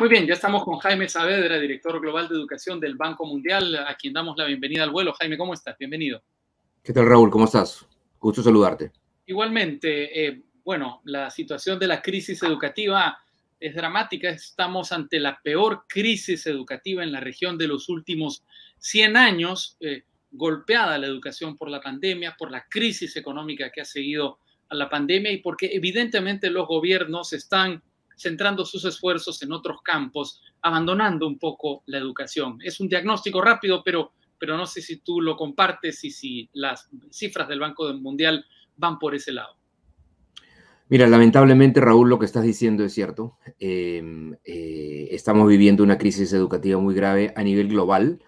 Muy bien, ya estamos con Jaime Saavedra, director global de educación del Banco Mundial, a quien damos la bienvenida al vuelo. Jaime, ¿cómo estás? Bienvenido. ¿Qué tal, Raúl? ¿Cómo estás? Gusto saludarte. Igualmente, eh, bueno, la situación de la crisis educativa es dramática. Estamos ante la peor crisis educativa en la región de los últimos 100 años, eh, golpeada la educación por la pandemia, por la crisis económica que ha seguido a la pandemia y porque evidentemente los gobiernos están centrando sus esfuerzos en otros campos, abandonando un poco la educación. Es un diagnóstico rápido, pero, pero no sé si tú lo compartes y si las cifras del Banco Mundial van por ese lado. Mira, lamentablemente, Raúl, lo que estás diciendo es cierto. Em, eh, estamos viviendo una crisis educativa muy grave a nivel global,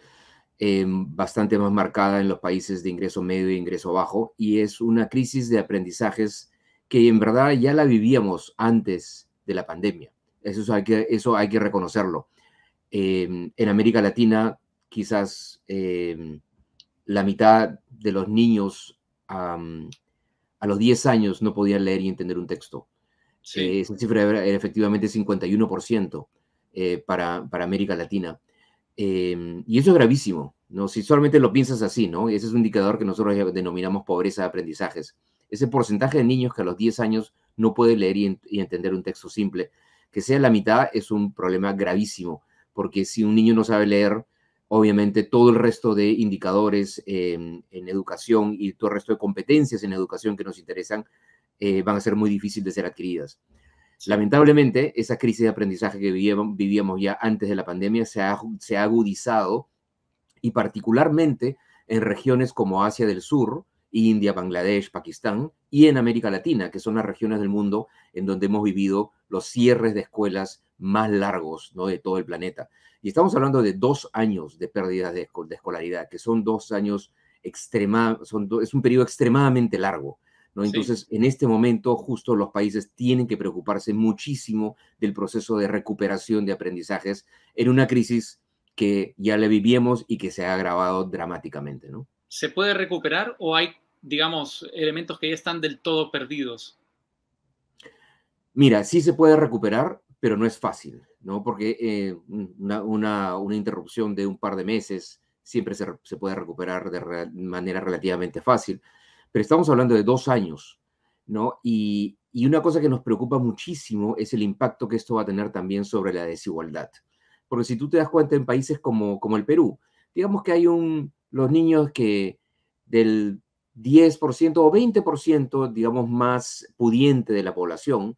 em, bastante más marcada en los países de ingreso medio e ingreso bajo, y es una crisis de aprendizajes que en verdad ya la vivíamos antes de la pandemia. Eso hay que, eso hay que reconocerlo. Em, en América Latina, quizás em, la mitad de los niños a los 10 años no podían leer y entender un texto. Eh, esa cifra era efectivamente 51% eh, para, para, América Latina. Em, y eso es gravísimo, ¿no? Si solamente lo piensas así, ¿no? Ese es un indicador que nosotros denominamos pobreza de aprendizajes. Ese porcentaje de niños que a los 10 años no puede leer y, entender un texto simple. Que sea la mitad es un problema gravísimo, porque si un niño no sabe leer, obviamente todo el resto de indicadores em, en educación y todo el resto de competencias en educación que nos interesan eh, van a ser muy difíciles de ser adquiridas. Lamentablemente, esa crisis de aprendizaje que vivíamos ya antes de la pandemia se ha agudizado y particularmente en regiones como Asia del Sur, India, Bangladesh, Pakistán, y en América Latina, que son las regiones del mundo en donde hemos vivido los cierres de escuelas más largos ¿no? de todo el planeta. Y estamos hablando de dos años de pérdidas de, escolaridad, que son dos años extremadamente, es un periodo extremadamente largo. Entonces, en este momento, justo los países tienen que preocuparse muchísimo del proceso de recuperación de aprendizajes en una crisis que ya la vivimos y que se ha agravado dramáticamente. ¿no? ¿Se puede recuperar o hay digamos, elementos que ya están del todo perdidos? Mira, sí se puede recuperar, pero no es fácil, ¿no? Porque eh, una, interrupción de un par de meses siempre se, puede recuperar de manera relativamente fácil, pero estamos hablando de dos años, ¿no? Y, una cosa que nos preocupa muchísimo es el impacto que esto va a tener también sobre la desigualdad. Porque si tú te das cuenta en países como, como el Perú, digamos que hay un, los niños que del 10% o 20%, digamos, más pudiente de la población,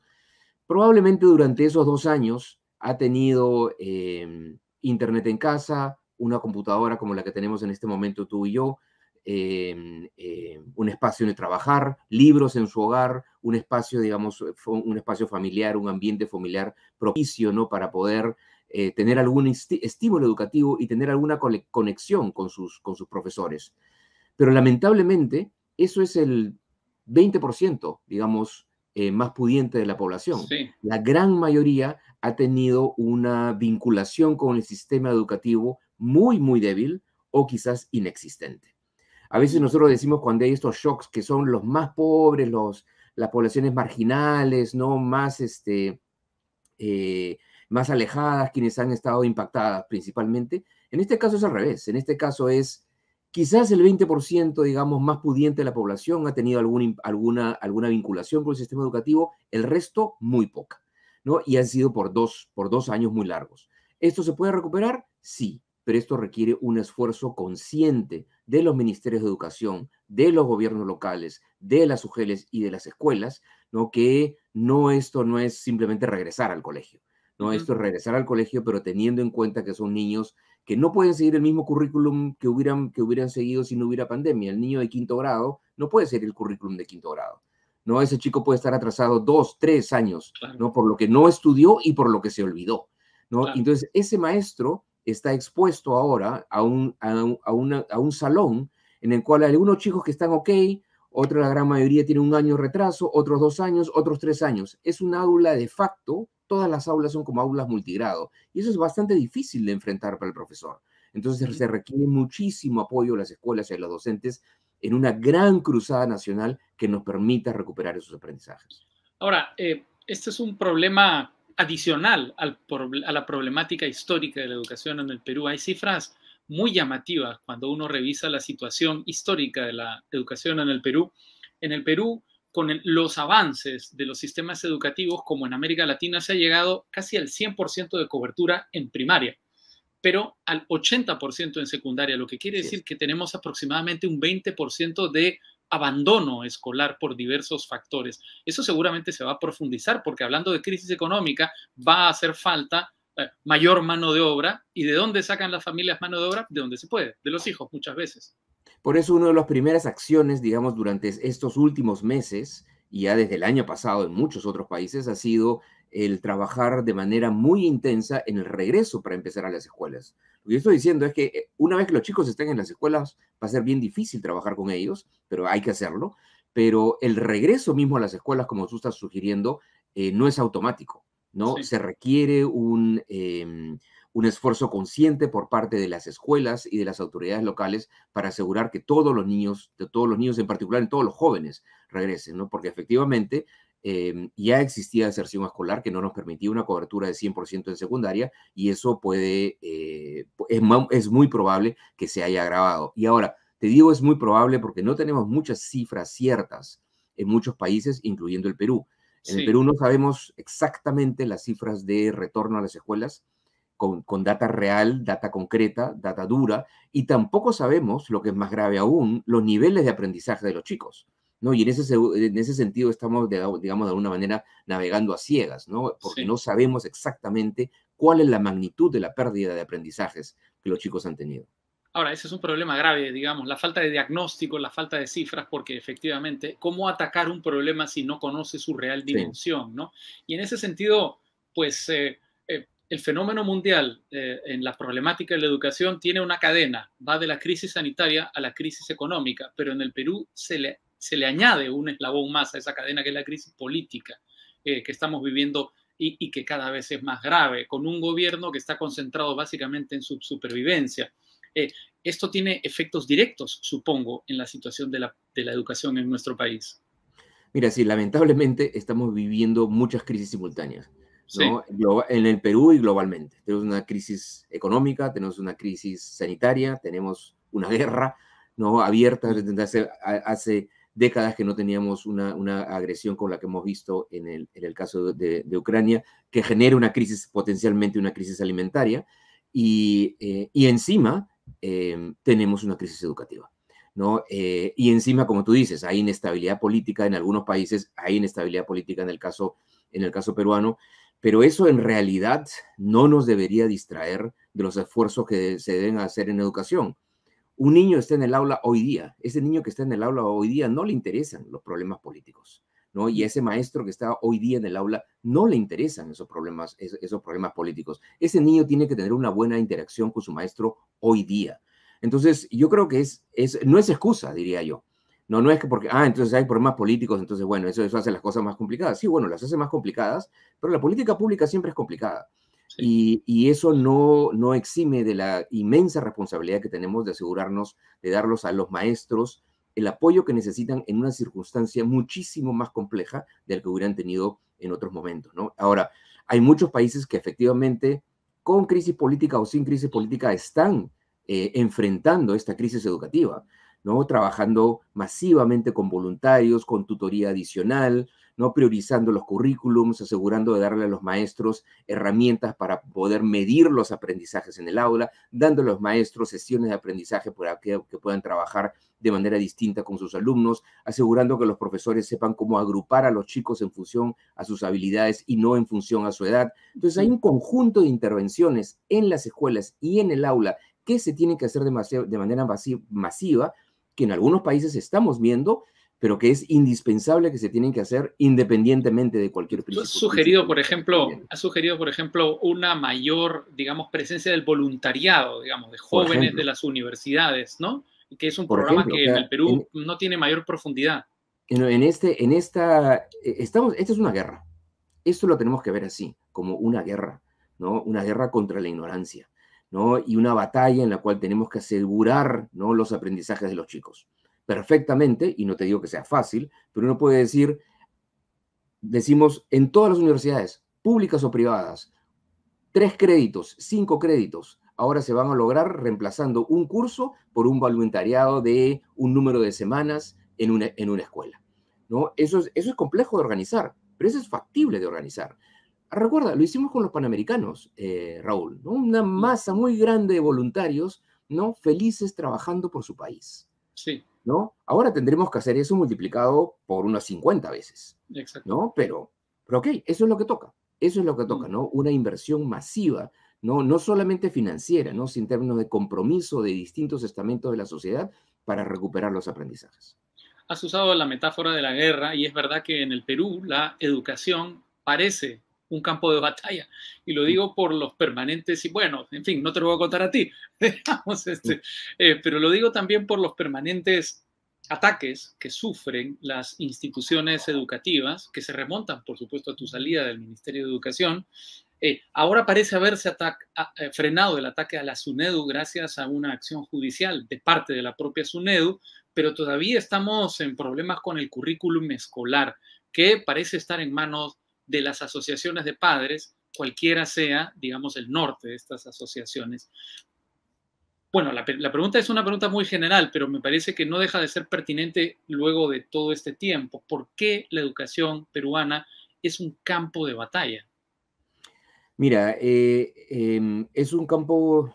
probablemente durante esos dos años ha tenido em, internet en casa, una computadora como la que tenemos en este momento tú y yo, em, em, un espacio de trabajar, libros en su hogar, un espacio, digamos, un espacio familiar, un ambiente familiar propicio, ¿no? Para poder eh, tener algún estímulo educativo y tener alguna conexión con sus, con sus profesores. Pero lamentablemente, eso es el 20%, digamos, eh, más pudiente de la población. La gran mayoría ha tenido una vinculación con el sistema educativo muy, muy débil o quizás inexistente. A veces nosotros decimos cuando hay estos shocks que son los más pobres, los, las poblaciones marginales, ¿no? Más, este, eh, más alejadas, quienes han estado impactadas principalmente. En este caso es al revés, en este caso es Quizás el 20%, digamos, más pudiente de la población ha tenido alguna, alguna vinculación con el sistema educativo, el resto muy poca, ¿no? Y han sido por dos, por dos años muy largos. ¿Esto se puede recuperar? Sí, pero esto requiere un esfuerzo consciente de los ministerios de educación, de los gobiernos locales, de las UGELES y de las escuelas, ¿no? Que no esto no es simplemente regresar al colegio, ¿no? Esto es regresar al colegio, pero teniendo en cuenta que son niños que no pueden seguir el mismo currículum que hubieran, que hubieran seguido si no hubiera pandemia. El niño de quinto grado no puede seguir el currículum de quinto grado. ¿no? Ese chico puede estar atrasado dos, tres años, ¿no? Por lo que no estudió y por lo que se olvidó, ¿no? Entonces, ese maestro está expuesto ahora a un, a, a un salón en el cual hay algunos chicos que están ok, otra, la gran mayoría tiene un año de retraso, otros dos años, otros tres años. Es una aula de facto, todas las aulas son como aulas multigrado y eso es bastante difícil de enfrentar para el profesor. Entonces se requiere muchísimo apoyo a las escuelas y a los docentes en una gran cruzada nacional que nos permita recuperar esos aprendizajes. Ahora, eh, este es un problema adicional a la problemática histórica de la educación en el Perú. Hay cifras muy llamativa cuando uno revisa la situación histórica de la educación en el Perú. En el Perú, con los avances de los sistemas educativos, como en América Latina, se ha llegado casi al 100% de cobertura en primaria, pero al 80% en secundaria, lo que quiere decir que tenemos aproximadamente un 20% de abandono escolar por diversos factores. Eso seguramente se va a profundizar porque hablando de crisis económica va a hacer falta eh, mayor mano de obra. ¿Y de dónde sacan las familias mano de obra? De donde se puede, de los hijos muchas veces. Por eso una de las primeras acciones, digamos, durante estos últimos meses, y ya desde el año pasado en muchos otros países, ha sido el trabajar de manera muy intensa en el regreso para empezar a las escuelas. Lo que estoy diciendo es que eh, una vez que los chicos estén en las escuelas, va a ser bien difícil trabajar con ellos, pero hay que hacerlo. Pero el regreso mismo a las escuelas, como tú estás sugiriendo, eh, no es automático. ¿no? Se requiere un, em, un esfuerzo consciente por parte de las escuelas y de las autoridades locales para asegurar que todos los niños, de todos los niños en particular, en todos los jóvenes, regresen, ¿no? Porque efectivamente em, ya existía deserción escolar que no nos permitía una cobertura de 100% en secundaria y eso puede, eh, es, es muy probable que se haya agravado. Y ahora, te digo es muy probable porque no tenemos muchas cifras ciertas en muchos países, incluyendo el Perú. En el Perú no sabemos exactamente las cifras de retorno a las escuelas con, data real, data concreta, data dura, y tampoco sabemos, lo que es más grave aún, los niveles de aprendizaje de los chicos. ¿no? Y en ese, en ese sentido estamos, digamos, de alguna manera navegando a ciegas, ¿no? porque no sabemos exactamente cuál es la magnitud de la pérdida de aprendizajes que los chicos han tenido. Ahora, ese es un problema grave, digamos, la falta de diagnóstico, la falta de cifras, porque efectivamente, ¿cómo atacar un problema si no conoce su real dimensión? Y en ese sentido, pues eh, eh, el fenómeno mundial eh, en la problemática de la educación tiene una cadena, va de la crisis sanitaria a la crisis económica, pero en el Perú se le, añade un eslabón más a esa cadena que es la crisis política que estamos viviendo y, que cada vez es más grave, con un gobierno que está concentrado básicamente en su supervivencia. Eh, esto tiene efectos directos, supongo, en la situación de la, de la educación en nuestro país. Mira, sí, lamentablemente estamos viviendo muchas crisis simultáneas. ¿no? En el Perú y globalmente. Tenemos una crisis económica, tenemos una crisis sanitaria, tenemos una guerra ¿no? abierta mm. desde hace, hace décadas que no teníamos una, una, agresión como la que hemos visto en el, en el caso de, Ucrania, que genera una crisis, potencialmente una crisis alimentaria. Y, eh, y encima Em, tenemos una crisis educativa. Eh, y encima, como tú dices, hay inestabilidad política en algunos países, hay inestabilidad política en el caso, en el caso peruano, pero eso en realidad no nos debería distraer de los esfuerzos que se deben hacer en educación. Un niño está en el aula hoy día, ese niño que está en el aula hoy día no le interesan los problemas políticos. Y ese maestro que está hoy día en el aula no le interesan esos problemas, esos problemas políticos. Ese niño tiene que tener una buena interacción con su maestro hoy día. Entonces, yo creo que es, no es excusa, diría yo. No, no es que porque, ah, entonces hay problemas políticos, entonces, bueno, eso, eso hace las cosas más complicadas. Sí, bueno, las hace más complicadas, pero la política pública siempre es complicada. Y, y, eso no, no exime de la inmensa responsabilidad que tenemos de asegurarnos de darlos a los maestros el apoyo que necesitan en una circunstancia muchísimo más compleja del que hubieran tenido en otros momentos, Ahora, hay muchos países que efectivamente, con crisis política o sin crisis política, están eh, enfrentando esta crisis educativa. ¿no? Trabajando masivamente con voluntarios, con tutoría adicional, ¿no? Priorizando los currículums, asegurando de darle a los maestros herramientas para poder medir los aprendizajes en el aula, dando a los maestros sesiones de aprendizaje para que, puedan trabajar de manera distinta con sus alumnos, asegurando que los profesores sepan cómo agrupar a los chicos en función a sus habilidades y no en función a su edad. Entonces hay un conjunto de intervenciones en las escuelas y en el aula que se tienen que hacer de manera masiva que en algunos países estamos viendo, pero que es indispensable que se tienen que hacer independientemente de cualquier principio. sugerido, por ejemplo, ha sugerido, por ejemplo, una mayor, digamos, presencia del voluntariado, digamos, de jóvenes de las universidades, ¿no? Que es un programa que en el Perú no tiene mayor profundidad. En, en, este, en esta, eh, estamos, esta es una guerra. Esto lo tenemos que ver así, como una guerra, ¿no? Una guerra contra la ignorancia. ¿no? y una batalla en la cual tenemos que asegurar ¿no? los aprendizajes de los chicos. Perfectamente, y no te digo que sea fácil, pero uno puede decir, decimos en todas las universidades, públicas o privadas, tres créditos, cinco créditos, ahora se van a lograr reemplazando un curso por un voluntariado de un número de semanas en una, en una escuela. ¿no? Eso, es, eso es complejo de organizar, pero eso es factible de organizar. Recuerda, lo hicimos con los panamericanos, eh, Raúl, Una masa muy grande de voluntarios, ¿no? Felices trabajando por su país. Sí. ¿No? Ahora tendremos que hacer eso multiplicado por unas 50 veces. Exacto. Pero, pero ok, eso es lo que toca. Eso es lo que mm. toca, ¿no? Una inversión masiva, ¿no? No solamente financiera, ¿no? en términos de compromiso de distintos estamentos de la sociedad para recuperar los aprendizajes. Has usado la metáfora de la guerra y es verdad que en el Perú la educación parece un campo de batalla. Y lo digo por los permanentes, y bueno, en fin, no te lo voy a contar a ti, este, eh, pero lo digo también por los permanentes ataques que sufren las instituciones educativas, que se remontan, por supuesto, a tu salida del Ministerio de Educación. Eh, ahora parece haberse eh, frenado el ataque a la SUNEDU gracias a una acción judicial de parte de la propia SUNEDU, pero todavía estamos en problemas con el currículum escolar, que parece estar en manos de las asociaciones de padres, cualquiera sea, digamos, el norte de estas asociaciones. Bueno, la, pregunta es una pregunta muy general, pero me parece que no deja de ser pertinente luego de todo este tiempo. ¿Por qué la educación peruana es un campo de batalla? Mira, eh, em, es un campo,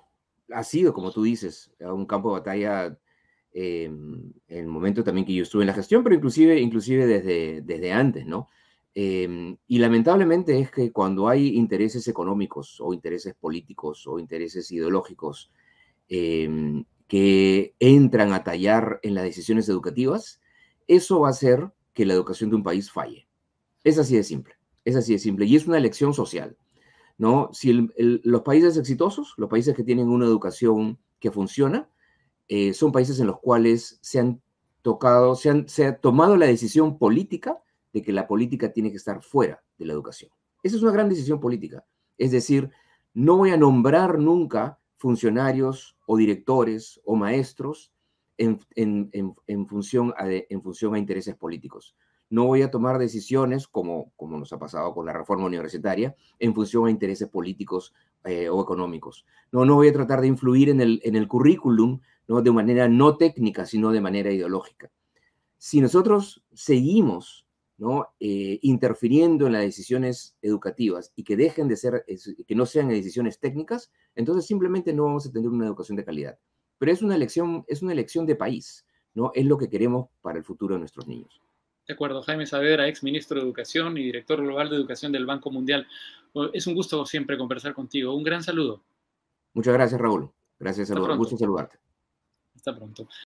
ha sido, como tú dices, un campo de batalla em, en el momento también que yo estuve en la gestión, pero inclusive, inclusive desde, desde antes, ¿no? Em, y lamentablemente es que cuando hay intereses económicos o intereses políticos o intereses ideológicos em, que entran a tallar en las decisiones educativas, eso va a hacer que la educación de un país falle. Es así de simple, es así de simple. Y es una elección social. ¿no? Si los países exitosos, los países que tienen una educación que funciona, eh, son países en los cuales se han tocado, se ha tomado la decisión política de que la política tiene que estar fuera de la educación. Esa es una gran decisión política. Es decir, no voy a nombrar nunca funcionarios o directores o maestros en, función, a, en función a intereses políticos. No voy a tomar decisiones, como, como nos ha pasado con la reforma universitaria, en función a intereses políticos eh, o económicos. No, no voy a tratar de influir en el, en el currículum ¿no? de manera no técnica, sino de manera ideológica. Si nosotros seguimos eh, interfiriendo en las decisiones educativas y que dejen de ser, que no sean decisiones técnicas, entonces simplemente no vamos a tener una educación de calidad. Pero es una elección, es una elección de país, ¿no? Es lo que queremos para el futuro de nuestros niños. De acuerdo, Jaime Saavedra, ex ministro de Educación y director global de Educación del Banco Mundial. Es un gusto siempre conversar contigo. Un gran saludo. Muchas gracias, Raúl. Gracias, a Un gusto saludarte. Hasta pronto.